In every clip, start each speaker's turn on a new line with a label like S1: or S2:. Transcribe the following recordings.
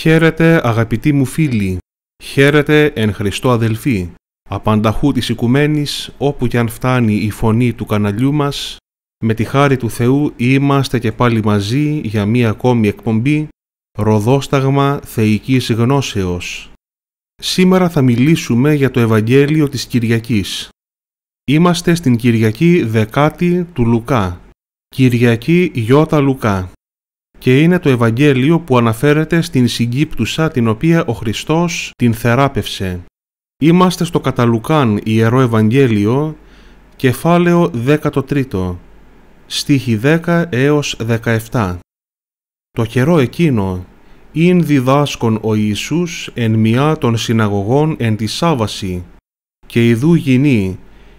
S1: Χαίρετε αγαπητοί μου φίλοι, χαίρετε εν Χριστώ αδελφοί, απανταχού της οικουμένης όπου κι αν φτάνει η φωνή του καναλιού μας, με τη χάρη του Θεού είμαστε και πάλι μαζί για μία ακόμη εκπομπή «Ροδόσταγμα Θεϊκής Γνώσεως». Σήμερα θα μιλήσουμε για το Ευαγγέλιο της Κυριακής. Είμαστε στην Κυριακή Δεκάτη του Λουκά, Κυριακή Ιώτα Λουκά και είναι το Ευαγγέλιο που αναφέρεται στην συγκύπτουσα την οποία ο Χριστός την θεράπευσε. Είμαστε στο Καταλουκάν Ιερό Ευαγγέλιο, κεφάλαιο 13, στίχη 10 έως 17. Το καιρό εκείνο, ειν διδάσκον ο Ιησούς εν μια των συναγωγών εν τη Σάβαση, και ειδού γινή,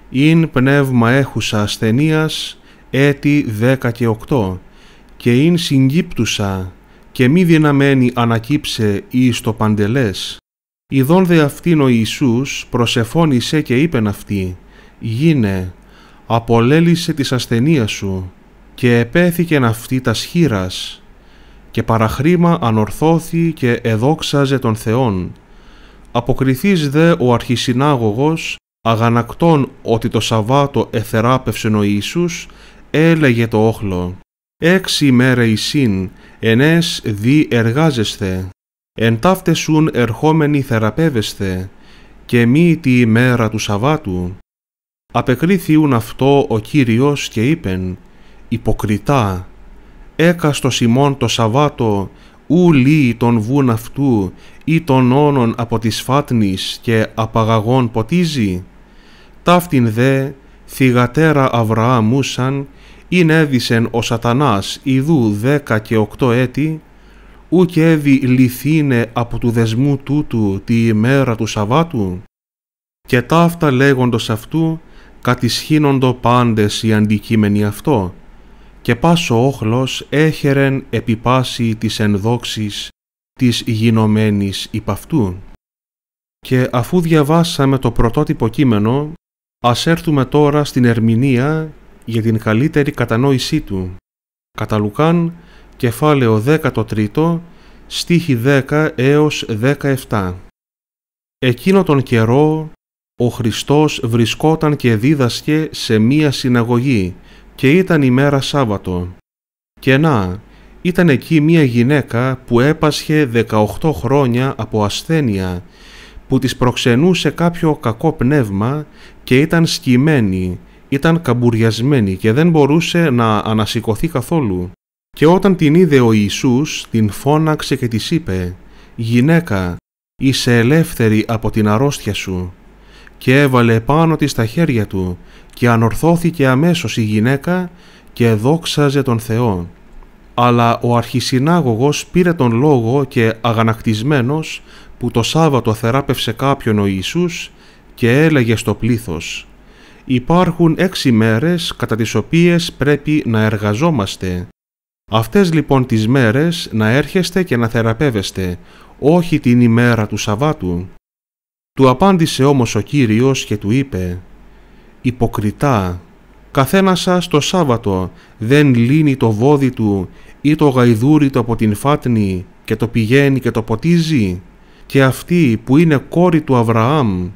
S1: ειν πνεύμα έχουσα ασθενίας έτη 10 και και ειν συγκύπτουσα και μη δυναμένη ανακύψε εις το παντελές. Ιδών δε αυτήν ο Ιησούς προσεφώνησε και είπεν αυτή «Γίνε, απολέλησε της ασθενείας σου» και επέθηκεν αυτή τας σχήρας και παραχρήμα ανορθώθη και εδόξαζε τον Θεόν. Αποκριθείς δε ο αρχισυνάγωγος, αγανακτών ότι το Σαββάτο εθεράπευσεν ο Ιησούς, έλεγε το όχλο. Έξι εισήν, ενές δι εργάζεσθε, εν ταύτεσουν ερχόμενοι θεραπεύεσθε, και μη τη μέρα του Σαββάτου. Απεκρίθιουν αυτό ο Κύριος και είπεν, «Υποκριτά, έκαστος ημών το Σαββάτο, ου λύει τον βούν αυτού, ή τον όνον από της φάτνης και απαγαγών ποτίζει. Ταύτην δε, θυγατέρα Αβραάμουσαν, Ήν έβησεν ο σατανάς ιδού δέκα και οκτώ έτη, ούκ έβη λυθήνε από του δεσμού τούτου τη ημέρα του Σαββάτου. Και ταύτα λέγοντος αυτού, κατησχύνοντο πάντες οι αντικείμενοι αυτό, και πάσο όχλος έχερεν επιπάσει της ενδόξης της γινωμένης υπ' αυτού. Και αφού διαβάσαμε το πρωτότυπο κείμενο, ας έρθουμε τώρα στην ερμηνεία για την καλύτερη κατανόησή του. Κατά Λουκάν, κεφάλαιο 13, στίχη 10 έως 17. Εκείνο τον καιρό, ο Χριστός βρισκόταν και δίδασκε σε μία συναγωγή και ήταν ημέρα Σάββατο. Και να, ήταν εκεί μία γυναίκα που έπασχε 18 χρόνια από ασθένεια, που της προξενούσε κάποιο κακό πνεύμα και ήταν σκημένη, ήταν καμπουριασμένη και δεν μπορούσε να ανασηκωθεί καθόλου. Και όταν την είδε ο Ιησούς, την φώναξε και της είπε «Γυναίκα, είσαι ελεύθερη από την αρρώστια σου» και έβαλε πάνω της τα χέρια του και ανορθώθηκε αμέσως η γυναίκα και δόξαζε τον Θεό. Αλλά ο αρχισυνάγωγος πήρε τον λόγο και αγανακτισμένος που το Σάββατο θεράπευσε κάποιον ο Ιησούς και έλεγε στο πλήθος Υπάρχουν έξι μέρες κατά τις οποίες πρέπει να εργαζόμαστε. Αυτές λοιπόν τις μέρες να έρχεστε και να θεραπεύεστε, όχι την ημέρα του Σαββάτου. Του απάντησε όμως ο Κύριος και του είπε «Υποκριτά, καθένα σας το Σάββατο δεν λύνει το βόδι του ή το γαϊδούρι του από την φάτνη και το πηγαίνει και το ποτίζει και αυτή που είναι κόρη του Αβραάμ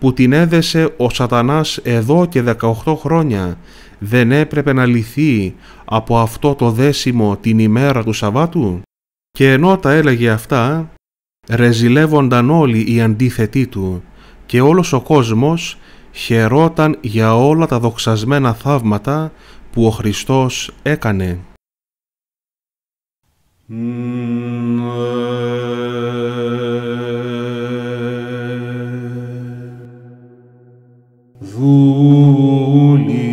S1: που την έδεσε ο σατανάς εδώ και 18 χρόνια δεν έπρεπε να λυθεί από αυτό το δέσιμο την ημέρα του Σαββάτου. Και ενώ τα έλεγε αυτά, ρεζιλεύονταν όλοι οι αντίθετοί του και όλος ο κόσμος χαιρόταν για όλα τα δοξασμένα θαύματα που ο Χριστός
S2: Holy.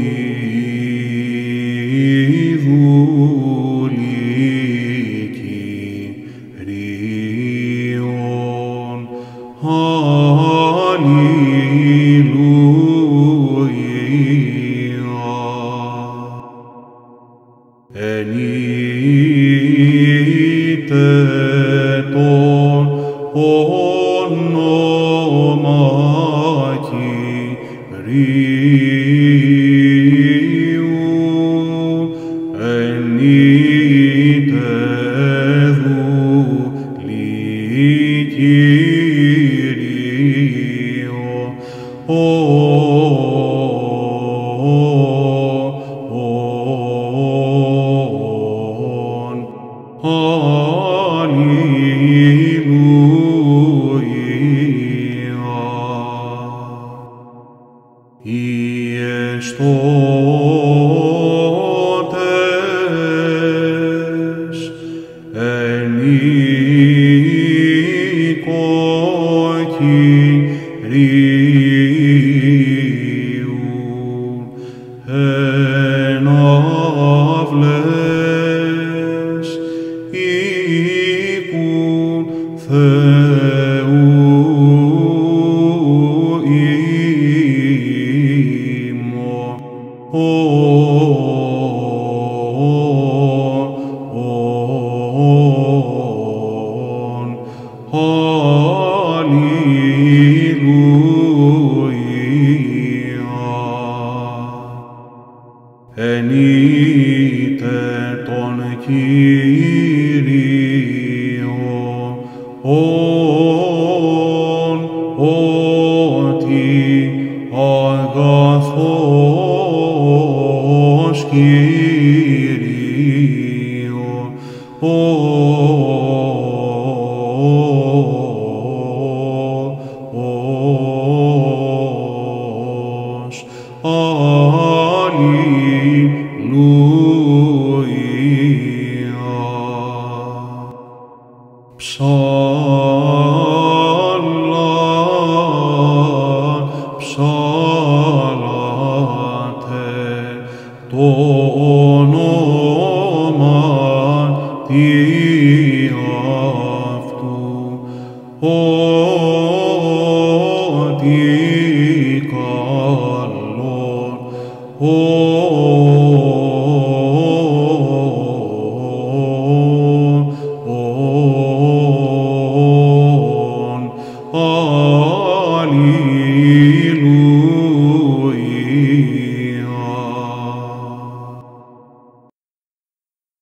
S2: ενίτε τον κυρίο.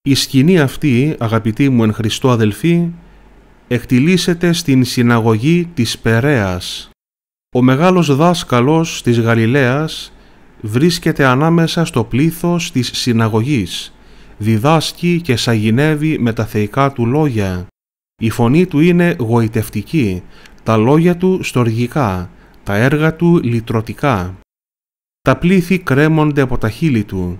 S1: Η σκηνή αυτή, αγαπητοί μου εν Χριστώ αδελφοί, εκτιλήσεται στην συναγωγή της Περέας. Ο μεγάλος δάσκαλος της Γαλιλαίας βρίσκεται ανάμεσα στο πλήθος της συναγωγής, διδάσκει και σαγηνεύει με τα θεϊκά του λόγια. Η φωνή του είναι γοητευτική, τα λόγια του στοργικά, τα έργα του λυτρωτικά. Τα πλήθη κρέμονται από τα χείλη του.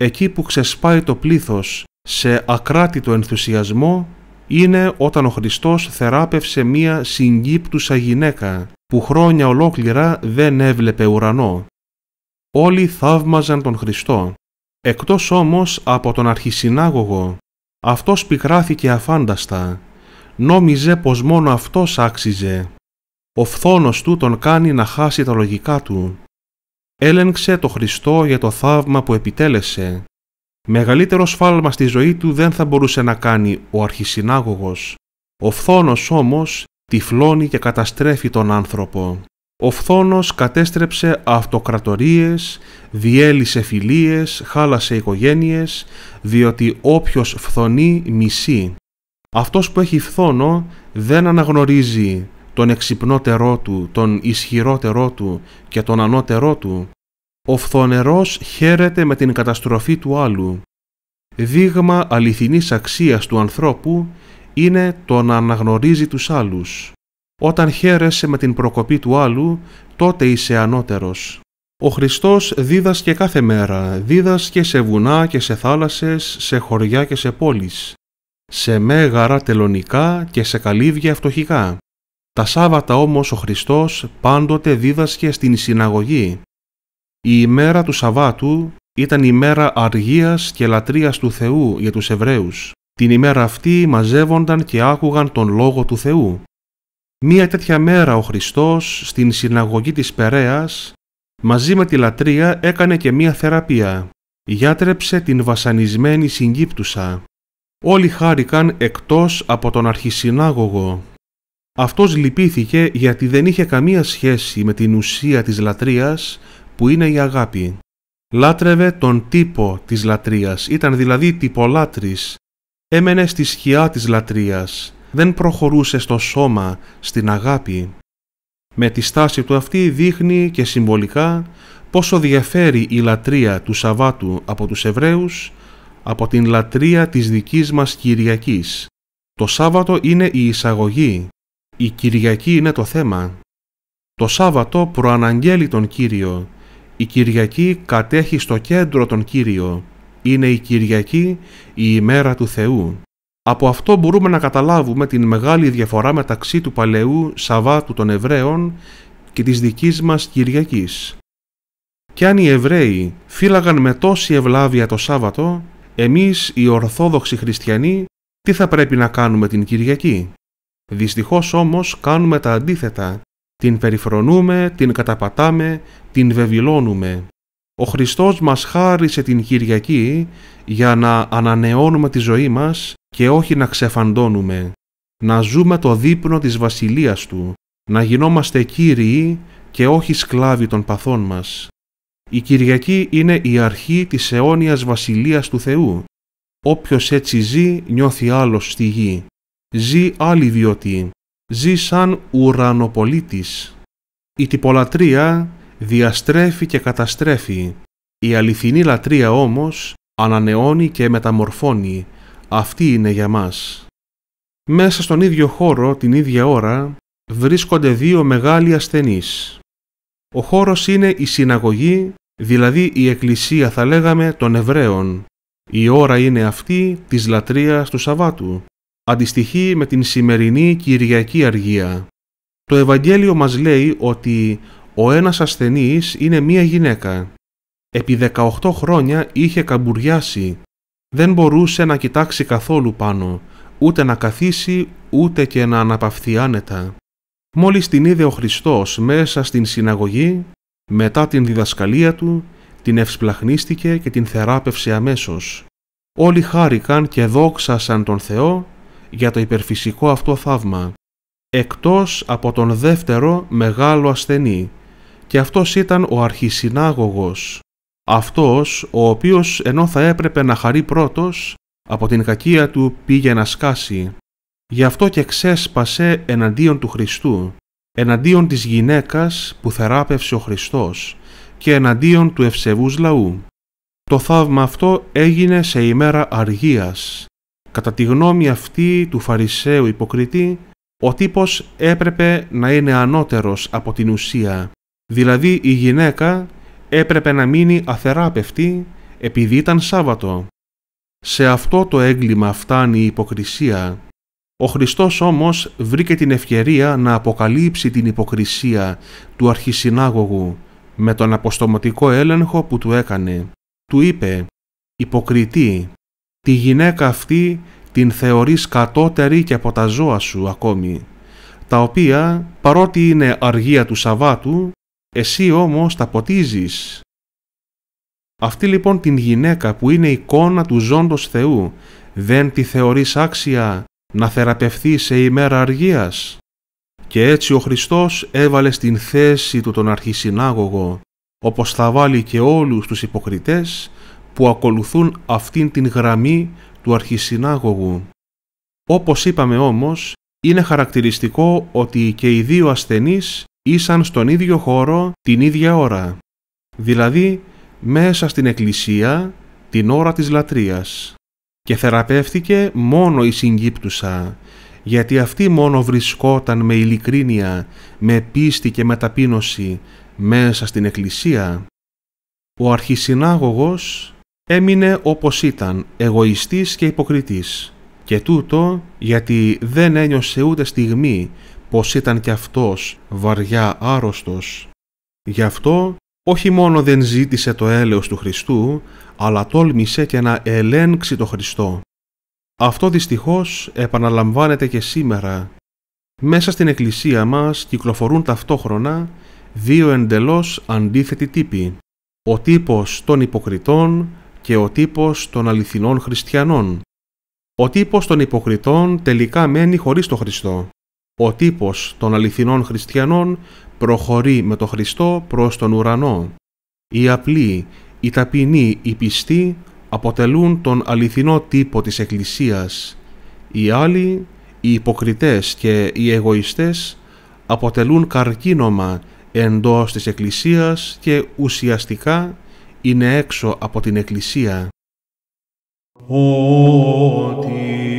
S1: Εκεί που ξεσπάει το πλήθος σε ακράτητο ενθουσιασμό, είναι όταν ο Χριστός θεράπευσε μία συγκύπτουσα γυναίκα που χρόνια ολόκληρα δεν έβλεπε ουρανό. Όλοι θαύμαζαν τον Χριστό, εκτός όμως από τον αρχισυνάγωγο. Αυτός πικράθηκε αφάνταστα, νόμιζε πως μόνο αυτός άξιζε. Ο φθόνος του τον κάνει να χάσει τα λογικά του. Έλεγξε το Χριστό για το θαύμα που επιτέλεσε Μεγαλύτερο σφάλμα στη ζωή του δεν θα μπορούσε να κάνει ο αρχισυνάγωγος. Ο φθόνος όμως τυφλώνει και καταστρέφει τον άνθρωπο. Ο φθόνος κατέστρεψε αυτοκρατορίες, διέλυσε φιλίες, χάλασε οικογένειες, διότι όποιος φθονεί μισεί. Αυτός που έχει φθόνο δεν αναγνωρίζει τον εξυπνότερό του, τον ισχυρότερό του και τον ανώτερό του ο φθονερός χαίρεται με την καταστροφή του άλλου. Δείγμα αληθινής αξίας του ανθρώπου είναι το να αναγνωρίζει τους άλλους. Όταν χαίρεσαι με την προκοπή του άλλου, τότε είσαι ανώτερος. Ο Χριστός δίδασκε κάθε μέρα, δίδασκε σε βουνά και σε θάλασσες, σε χωριά και σε πόλεις, σε μέγαρα τελωνικά και σε καλύβια φτωχικά. Τα Σάββατα όμως ο Χριστός πάντοτε δίδασκε στην συναγωγή. Η ημέρα του Σαββάτου ήταν η μέρα αργίας και λατρείας του Θεού για τους Εβραίους. Την ημέρα αυτή μαζεύονταν και άκουγαν τον Λόγο του Θεού. Μία τέτοια μέρα ο Χριστός στην συναγωγή της Περαίας μαζί με τη λατρεία έκανε και μία θεραπεία. Γιάτρεψε την βασανισμένη συγκύπτουσα. Όλοι χάρηκαν εκτός από τον αρχισυνάγωγο. Αυτός λυπήθηκε γιατί δεν είχε καμία σχέση με την ουσία της λατρείας που είναι η αγάπη. Λάτρευε τον τύπο της λατρείας, ήταν δηλαδή τυπολάτρης. Έμενε στη σκιά της λατρείας, δεν προχωρούσε στο σώμα, στην αγάπη. Με τη στάση του αυτή δείχνει και συμβολικά πόσο διαφέρει η λατρεία του Σαββάτου από τους Εβραίους από την λατρεία της δικής μας Κυριακής. Το Σάββατο είναι η εισαγωγή, η Κυριακή είναι το θέμα. Το Σάββατο προαναγγέλει τον Κύριο, η Κυριακή κατέχει στο κέντρο τον Κύριο. Είναι η Κυριακή η ημέρα του Θεού. Από αυτό μπορούμε να καταλάβουμε την μεγάλη διαφορά μεταξύ του παλαιού Σαββάτου των Εβραίων και της δικής μας Κυριακής. Κι αν οι Εβραίοι φύλαγαν με τόση ευλάβεια το Σάββατο, εμείς οι Ορθόδοξοι Χριστιανοί τι θα πρέπει να κάνουμε την Κυριακή. Δυστυχώς όμως κάνουμε τα αντίθετα την περιφρονούμε, την καταπατάμε, την βεβηλώνουμε. Ο Χριστός μας χάρισε την Κυριακή για να ανανεώνουμε τη ζωή μας και όχι να ξεφαντώνουμε. Να ζούμε το δείπνο της Βασιλείας Του, να γινόμαστε Κύριοι και όχι σκλάβοι των παθών μας. Η Κυριακή είναι η αρχή της αιώνιας Βασιλείας του Θεού. Όποιος έτσι ζει νιώθει άλλος στη γη. Ζει άλλη βιωτή ζει σαν ουρανοπολίτης. Η τυπολατρεία διαστρέφει και καταστρέφει. Η αληθινή λατρεία όμως ανανεώνει και μεταμορφώνει. Αυτή είναι για μας. Μέσα στον ίδιο χώρο την ίδια ώρα βρίσκονται δύο μεγάλοι ασθενείς. Ο χώρος είναι η συναγωγή, δηλαδή η εκκλησία θα λέγαμε των Εβραίων. Η ώρα είναι αυτή της λατρείας του Σαββάτου, αντιστοιχεί με την σημερινή Κυριακή Αργία. Το Ευαγγέλιο μας λέει ότι ο ένας ασθενής είναι μία γυναίκα. Επί 18 χρόνια είχε καμπουριάσει. Δεν μπορούσε να κοιτάξει καθόλου πάνω, ούτε να καθίσει, ούτε και να αναπαυθεί άνετα. Μόλις την είδε ο Χριστός μέσα στην συναγωγή, μετά την διδασκαλία του, την ευσπλαχνίστηκε και την θεράπευσε αμέσως. Όλοι χάρηκαν και δόξασαν τον Θεό για το υπερφυσικό αυτό θαύμα, εκτός από τον δεύτερο μεγάλο ασθενή, και αυτός ήταν ο αρχισυνάγωγος, αυτός ο οποίος ενώ θα έπρεπε να χαρεί πρώτος, από την κακία του πήγε να σκάσει. Γι' αυτό και ξέσπασε εναντίον του Χριστού, εναντίον της γυναίκας που θεράπευσε ο Χριστός και εναντίον του ευσεβούς λαού. Το θαύμα αυτό έγινε σε ημέρα αργίας, Κατά τη γνώμη αυτή του Φαρισαίου υποκριτή, ο τύπος έπρεπε να είναι ανώτερος από την ουσία, δηλαδή η γυναίκα έπρεπε να μείνει αθεράπευτη επειδή ήταν Σάββατο. Σε αυτό το έγκλημα φτάνει η υποκρισία. Ο Χριστός όμως βρήκε την ευκαιρία να αποκαλύψει την υποκρισία του αρχισυνάγωγου με τον αποστομωτικό έλεγχο που του έκανε. Του είπε «Υποκριτή, τη γυναίκα αυτή την θεωρείς κατώτερη και από τα ζώα σου ακόμη, τα οποία παρότι είναι αργία του Σαββάτου, εσύ όμως τα ποτίζεις. Αυτή λοιπόν την γυναίκα που είναι εικόνα του ζώντος Θεού, δεν τη θεωρείς άξια να θεραπευθεί σε ημέρα αργίας. Και έτσι ο Χριστός έβαλε στην θέση του τον αρχισυνάγωγο, όπως θα βάλει και όλους τους υποκριτές που ακολουθούν αυτήν την γραμμή του αρχισυνάγωγου. Όπως είπαμε όμως, είναι χαρακτηριστικό ότι και οι δύο ασθενείς ήσαν στον ίδιο χώρο την ίδια ώρα, δηλαδή μέσα στην εκκλησία την ώρα της λατρείας και θεραπεύτηκε μόνο η συγκύπτουσα, γιατί αυτή μόνο βρισκόταν με ειλικρίνεια, με πίστη και με ταπείνωση μέσα στην εκκλησία. Ο αρχισυνάγωγος έμεινε όπως ήταν, εγωιστής και υποκριτής. Και τούτο γιατί δεν ένιωσε ούτε στιγμή πως ήταν κι αυτός βαριά άρρωστος. Γι' αυτό όχι μόνο δεν ζήτησε το έλεος του Χριστού, αλλά τόλμησε και να ελέγξει το Χριστό. Αυτό δυστυχώς επαναλαμβάνεται και σήμερα. Μέσα στην εκκλησία μας κυκλοφορούν ταυτόχρονα δύο εντελώς αντίθετοι τύποι. Ο τύπος των υποκριτών και ο τύπος των αληθινών χριστιανών. Ο τύπος των υποκριτών τελικά μένει χωρίς το Χριστό. Ο τύπος των αληθινών χριστιανών προχωρεί με το Χριστό προς τον ουρανό. Οι απλοί, οι ταπεινοί, οι πιστοί αποτελούν τον αληθινό τύπο της Εκκλησίας. Οι άλλοι, οι υποκριτές και οι εγωιστές αποτελούν καρκίνωμα εντός της Εκκλησίας και ουσιαστικά είναι έξω από την εκκλησία.
S2: Ότι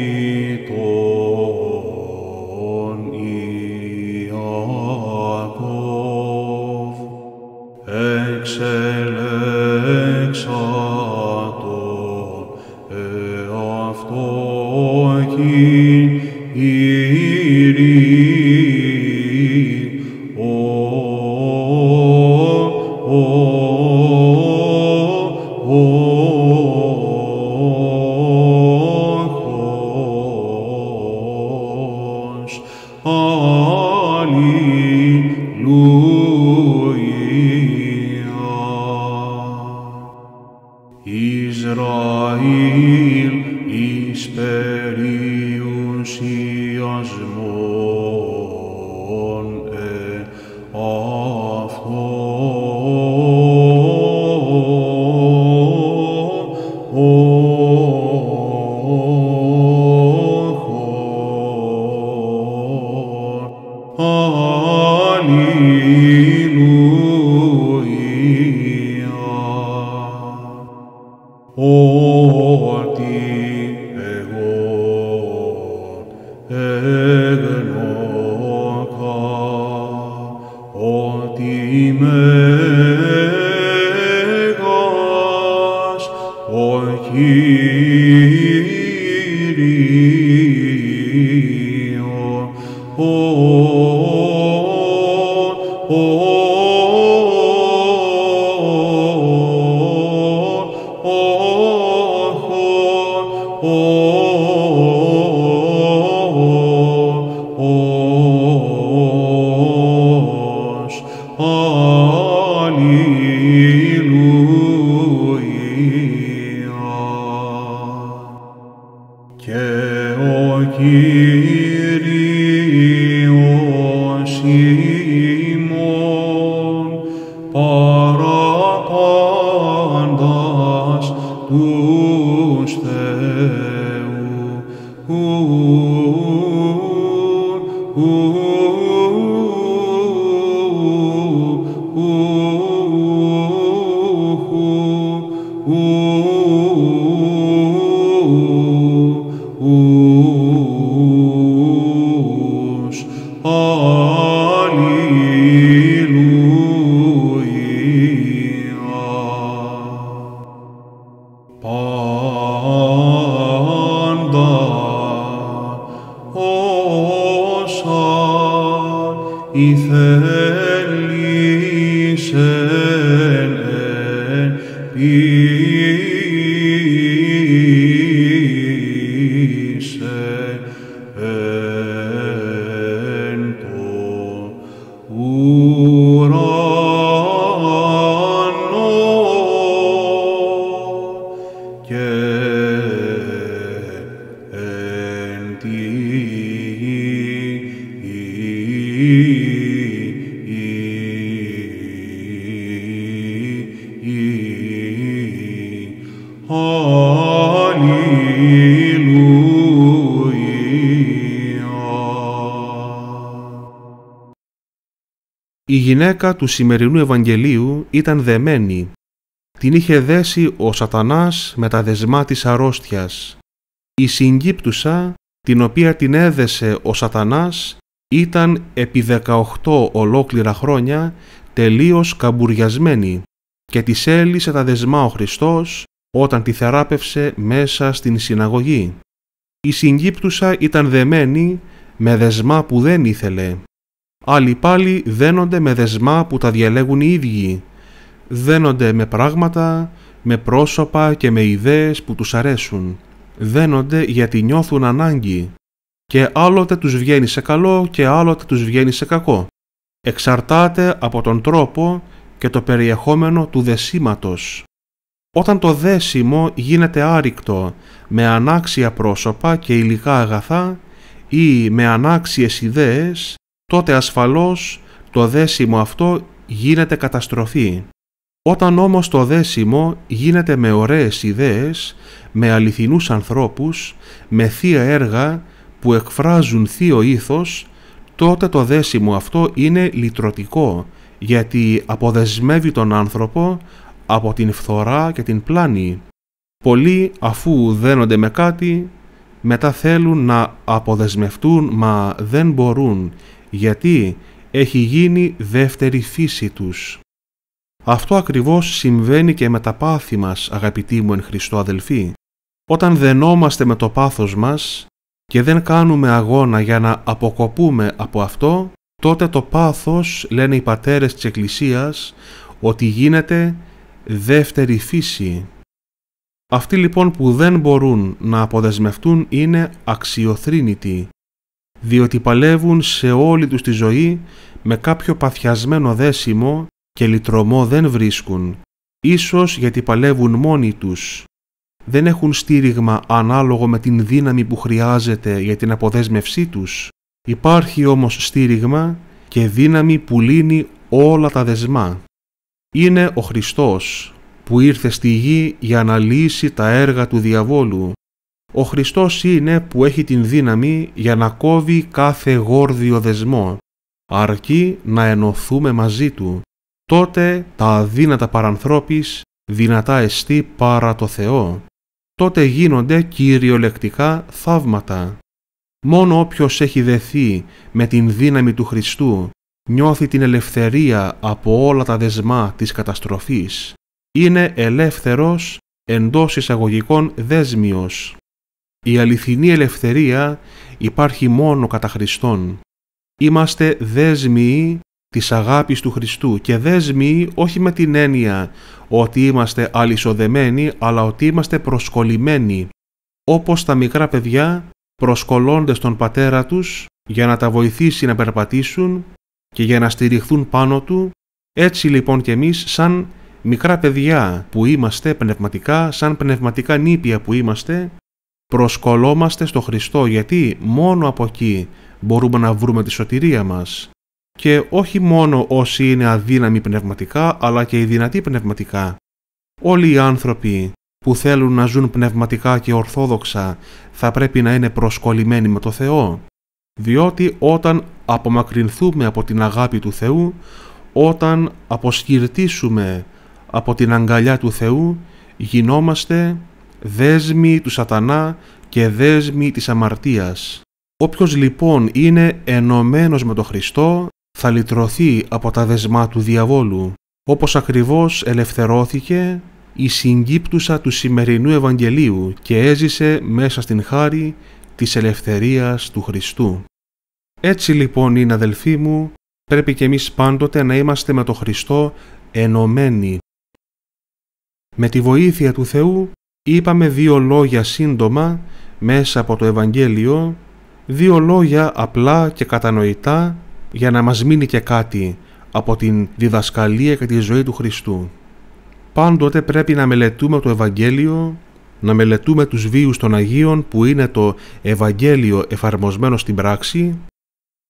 S2: oh, oh, oh. Η
S1: γυναίκα του σημερινού Ευαγγελίου ήταν δεμένη. Την είχε δέσει ο σατανάς με τα δεσμά της αρρώστιας. Η συγκύπτουσα την οποία την έδεσε ο σατανάς ήταν επί 18 ολόκληρα χρόνια τελείως καμπουριασμένη και της έλυσε τα δεσμά ο Χριστός όταν τη θεράπευσε μέσα στην συναγωγή. Η συγκύπτουσα ήταν δεμένη με δεσμά που δεν ήθελε. Άλλοι πάλι δένονται με δεσμά που τα διαλέγουν οι ίδιοι. Δένονται με πράγματα, με πρόσωπα και με ιδέες που τους αρέσουν δένονται γιατί νιώθουν ανάγκη και άλλοτε τους βγαίνει σε καλό και άλλοτε τους βγαίνει σε κακό. Εξαρτάται από τον τρόπο και το περιεχόμενο του δεσίματος. Όταν το δέσιμο γίνεται άρρηκτο με ανάξια πρόσωπα και υλικά αγαθά ή με ανάξιες ιδέες, τότε ασφαλώς το δέσιμο αυτό γίνεται καταστροφή. Όταν όμως το δέσιμο γίνεται με ωραίες ιδέες, με αληθινούς ανθρώπους, με θεία έργα που εκφράζουν θείο ήθος, τότε το δέσιμο αυτό είναι λυτρωτικό, γιατί αποδεσμεύει τον άνθρωπο από την φθορά και την πλάνη. Πολλοί αφού δένονται με κάτι, μετά θέλουν να αποδεσμευτούν μα δεν μπορούν, γιατί έχει γίνει δεύτερη φύση τους. Αυτό ακριβώς συμβαίνει και με τα πάθη μας, αγαπητοί μου εν Χριστώ αδελφοί. Όταν δενόμαστε με το πάθος μας και δεν κάνουμε αγώνα για να αποκοπούμε από αυτό, τότε το πάθος, λένε οι πατέρες της Εκκλησίας, ότι γίνεται δεύτερη φύση. Αυτοί λοιπόν που δεν μπορούν να αποδεσμευτούν είναι αξιοθρύνητοι, διότι παλεύουν σε όλη τους τη ζωή με κάποιο παθιασμένο δέσιμο και λυτρωμό δεν βρίσκουν, ίσως γιατί παλεύουν μόνοι τους δεν έχουν στήριγμα ανάλογο με την δύναμη που χρειάζεται για την αποδέσμευσή τους. Υπάρχει όμως στήριγμα και δύναμη που λύνει όλα τα δεσμά. Είναι ο Χριστός που ήρθε στη γη για να λύσει τα έργα του διαβόλου. Ο Χριστός είναι που έχει την δύναμη για να κόβει κάθε γόρδιο δεσμό, αρκεί να ενωθούμε μαζί Του. Τότε τα αδύνατα παρανθρώπης δυνατά εστί παρά το Θεό τότε γίνονται κυριολεκτικά θαύματα. Μόνο όποιος έχει δεθεί με την δύναμη του Χριστού νιώθει την ελευθερία από όλα τα δεσμά της καταστροφής. Είναι ελεύθερος εντός εισαγωγικών δέσμιος. Η αληθινή ελευθερία υπάρχει μόνο κατά Χριστόν. Είμαστε δέσμιοι της αγάπης του Χριστού και δέσμοι όχι με την έννοια ότι είμαστε αλυσοδεμένοι αλλά ότι είμαστε προσκολλημένοι όπως τα μικρά παιδιά προσκολώνται στον πατέρα τους για να τα βοηθήσει να περπατήσουν και για να στηριχθούν πάνω του έτσι λοιπόν και εμείς σαν μικρά παιδιά που είμαστε πνευματικά σαν πνευματικά νήπια που είμαστε προσκολόμαστε στο Χριστό γιατί μόνο από εκεί μπορούμε να βρούμε τη σωτηρία μας και όχι μόνο όσοι είναι αδύναμοι πνευματικά, αλλά και οι δυνατοί πνευματικά. Όλοι οι άνθρωποι που θέλουν να ζουν πνευματικά και ορθόδοξα θα πρέπει να είναι προσκολλημένοι με το Θεό, διότι όταν απομακρυνθούμε από την αγάπη του Θεού, όταν αποσκυρτήσουμε από την αγκαλιά του Θεού, γινόμαστε δέσμοι του σατανά και δέσμοι της αμαρτίας. Όποιος λοιπόν είναι ενωμένος με τον Χριστό θα λυτρωθεί από τα δεσμά του διαβόλου, όπως ακριβώς ελευθερώθηκε η συγκύπτουσα του σημερινού Ευαγγελίου και έζησε μέσα στην χάρη της ελευθερίας του Χριστού. Έτσι λοιπόν είναι αδελφοί μου, πρέπει και εμείς πάντοτε να είμαστε με το Χριστό ενωμένοι. Με τη βοήθεια του Θεού είπαμε δύο λόγια σύντομα μέσα από το Ευαγγέλιο, δύο λόγια απλά και κατανοητά για να μας μείνει και κάτι από την διδασκαλία και τη ζωή του Χριστού. Πάντοτε πρέπει να μελετούμε το Ευαγγέλιο, να μελετούμε τους βίους των Αγίων που είναι το Ευαγγέλιο εφαρμοσμένο στην πράξη,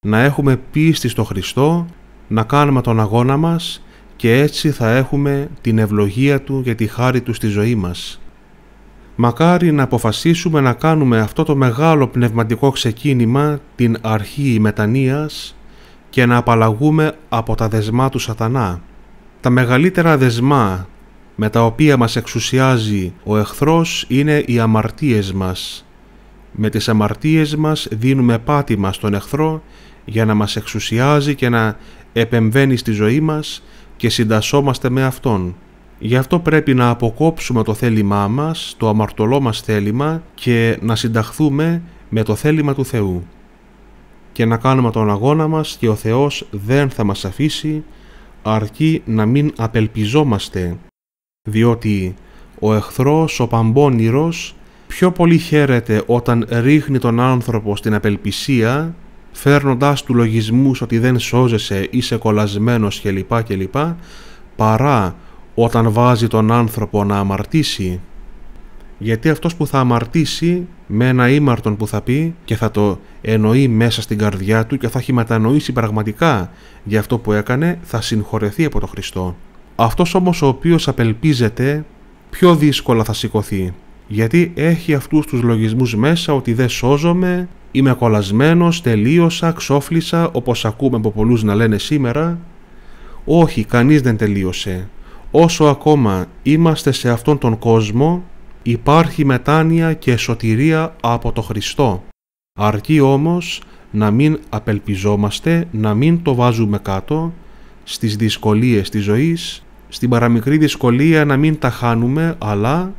S1: να έχουμε πίστη στο Χριστό, να κάνουμε τον αγώνα μας και έτσι θα έχουμε την ευλογία Του και τη χάρη Του στη ζωή μας. Μακάρι να αποφασίσουμε να κάνουμε αυτό το μεγάλο πνευματικό ξεκίνημα, την αρχή μετανοίας, και να απαλλαγούμε από τα δεσμά του σατανά. Τα μεγαλύτερα δεσμά με τα οποία μας εξουσιάζει ο εχθρός είναι οι αμαρτίες μας. Με τις αμαρτίες μας δίνουμε πάτημα στον εχθρό για να μας εξουσιάζει και να επεμβαίνει στη ζωή μας και συντασσόμαστε με Αυτόν. Γι' αυτό πρέπει να αποκόψουμε το θέλημά μας, το αμαρτωλό μας θέλημα και να συνταχθούμε με το θέλημα του Θεού και να κάνουμε τον αγώνα μας και ο Θεός δεν θα μας αφήσει αρκεί να μην απελπιζόμαστε διότι ο εχθρός, ο παμπώνυρος πιο πολύ χαίρεται όταν ρίχνει τον άνθρωπο στην απελπισία φέρνοντάς του λογισμούς ότι δεν σώζεσαι, είσαι κολλασμένος κλπ. κλπ παρά όταν βάζει τον άνθρωπο να αμαρτήσει γιατί αυτός που θα αμαρτήσει με ένα ήμαρτον που θα πει και θα το εννοεί μέσα στην καρδιά του και θα έχει μετανοήσει πραγματικά για αυτό που έκανε, θα συγχωρεθεί από τον Χριστό. Αυτός όμως ο οποίος απελπίζεται πιο δύσκολα θα σηκωθεί, γιατί έχει αυτούς τους λογισμούς μέσα ότι δεν σώζομαι, είμαι κολλασμένος, τελείωσα, ξόφλησα, όπως ακούμε από πολλούς να λένε σήμερα. Όχι, κανείς δεν τελείωσε. Όσο ακόμα είμαστε σε αυτόν τον κόσμο, υπάρχει μετάνοια και σωτηρία από το Χριστό. Αρκεί όμως να μην απελπιζόμαστε, να μην το βάζουμε κάτω στις δυσκολίες της ζωής, στην παραμικρή δυσκολία να μην τα χάνουμε, αλλά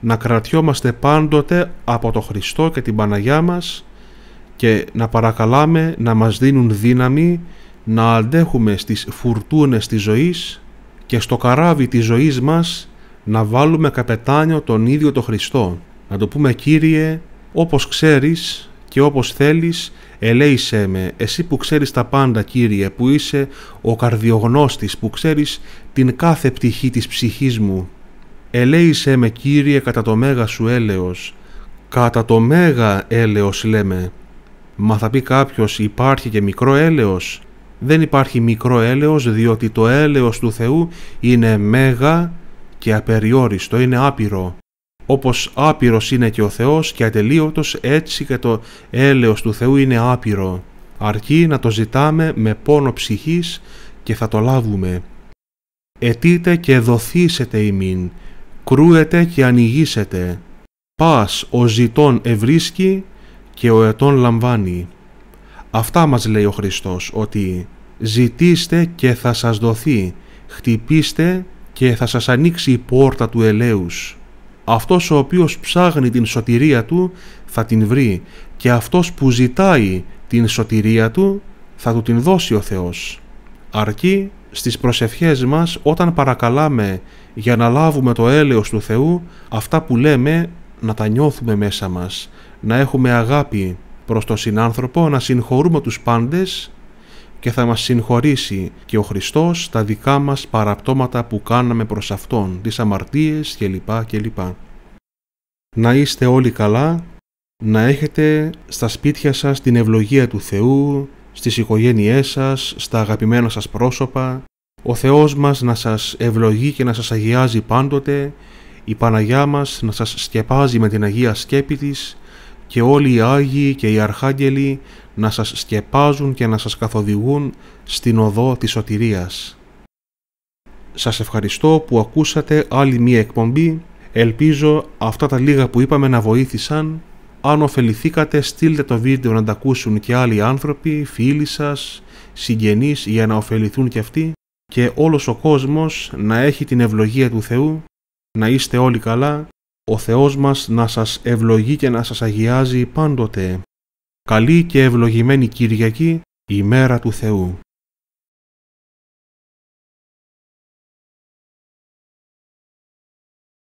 S1: να κρατιόμαστε πάντοτε από το Χριστό και την Παναγιά μας και να παρακαλάμε να μας δίνουν δύναμη να αντέχουμε στις φουρτούνες της ζωής και στο καράβι της ζωής μας να βάλουμε καπετάνιο τον ίδιο τον Χριστό, να το πούμε «Κύριε, όπως ξέρεις και όπως θέλεις, ελέησέ με, εσύ που ξέρεις τα πάντα Κύριε, που είσαι ο καρδιογνώστης, που ξέρεις την κάθε πτυχή της ψυχής μου. Ελέησέ με Κύριε κατά το μέγα σου έλεος, κατά το μέγα έλεος λέμε. Μα θα πει κάποιος υπάρχει και μικρό έλεος. Δεν υπάρχει μικρό έλεος διότι το έλεος του Θεού είναι μέγα και απεριόριστο, είναι άπειρο. Όπως άπειρος είναι και ο Θεός και ατελείωτος, έτσι και το έλεος του Θεού είναι άπειρο. Αρκεί να το ζητάμε με πόνο ψυχής και θα το λάβουμε. Ετείτε και δοθήσετε ημίν, κρούετε και ανοιγήσετε. Πας ο ζητών ευρίσκει και ο ετών λαμβάνει. Αυτά μας λέει ο Χριστός, ότι ζητήστε και θα σας δοθεί, χτυπήστε και θα σας ανοίξει η πόρτα του ελέους. Αυτός ο οποίος ψάχνει την σωτηρία του θα την βρει και αυτός που ζητάει την σωτηρία του θα του την δώσει ο Θεός. Αρκεί στις προσευχές μας όταν παρακαλάμε για να λάβουμε το έλεος του Θεού αυτά που λέμε να τα νιώθουμε μέσα μας, να έχουμε αγάπη προς τον συνάνθρωπο, να συγχωρούμε τους πάντες και θα μας συγχωρήσει και ο Χριστός τα δικά μας παραπτώματα που κάναμε προς Αυτόν, τις αμαρτίες κλπ. κλπ. Να είστε όλοι καλά, να έχετε στα σπίτια σας την ευλογία του Θεού, στις οικογένειές σας, στα αγαπημένα σας πρόσωπα, ο Θεός μας να σας ευλογεί και να σας αγιάζει πάντοτε, η Παναγιά μας να σας σκεπάζει με την Αγία Σκέπη της και όλοι οι Άγιοι και οι Αρχάγγελοι να σας σκεπάζουν και να σας καθοδηγούν στην οδό της σωτηρίας. Σας ευχαριστώ που ακούσατε άλλη μία εκπομπή. Ελπίζω αυτά τα λίγα που είπαμε να βοήθησαν. Αν ωφεληθήκατε, στείλτε το βίντεο να τα ακούσουν και άλλοι άνθρωποι, φίλοι σας, συγγενείς για να ωφεληθούν και αυτοί και όλος ο κόσμος να έχει την ευλογία του Θεού, να είστε όλοι καλά, ο Θεός μας να σας ευλογεί και να σας αγιάζει πάντοτε. Καλή και ευλογημένη Κυριακή, η ημέρα του Θεού.